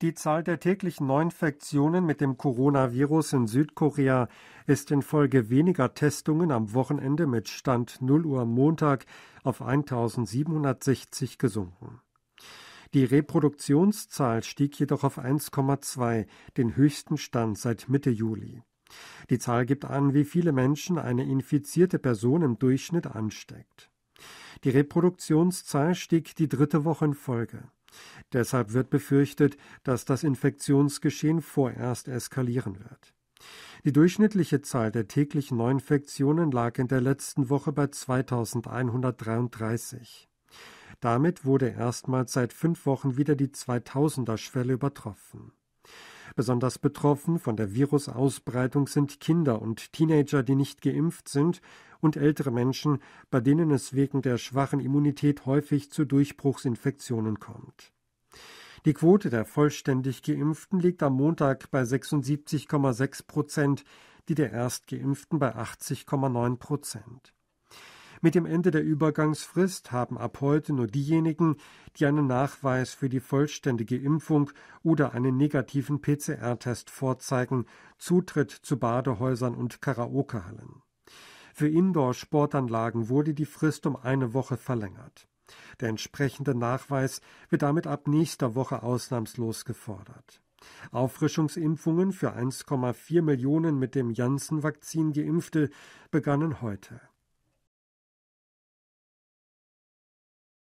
Die Zahl der täglichen Neuinfektionen mit dem Coronavirus in Südkorea ist infolge weniger Testungen am Wochenende mit Stand 0 Uhr Montag auf 1760 gesunken. Die Reproduktionszahl stieg jedoch auf 1,2, den höchsten Stand seit Mitte Juli. Die Zahl gibt an, wie viele Menschen eine infizierte Person im Durchschnitt ansteckt. Die Reproduktionszahl stieg die dritte Woche in Folge. Deshalb wird befürchtet, dass das Infektionsgeschehen vorerst eskalieren wird. Die durchschnittliche Zahl der täglichen Neuinfektionen lag in der letzten Woche bei 2133. Damit wurde erstmals seit fünf Wochen wieder die 2000er Schwelle übertroffen. Besonders betroffen von der Virusausbreitung sind Kinder und Teenager, die nicht geimpft sind, und ältere Menschen, bei denen es wegen der schwachen Immunität häufig zu Durchbruchsinfektionen kommt. Die Quote der vollständig Geimpften liegt am Montag bei 76,6 Prozent, die der Erstgeimpften bei 80,9 Prozent. Mit dem Ende der Übergangsfrist haben ab heute nur diejenigen, die einen Nachweis für die vollständige Impfung oder einen negativen PCR-Test vorzeigen, Zutritt zu Badehäusern und Karaokehallen. Für Indoor-Sportanlagen wurde die Frist um eine Woche verlängert. Der entsprechende Nachweis wird damit ab nächster Woche ausnahmslos gefordert. Auffrischungsimpfungen für 1,4 Millionen mit dem Janssen-Vakzin geimpfte begannen heute.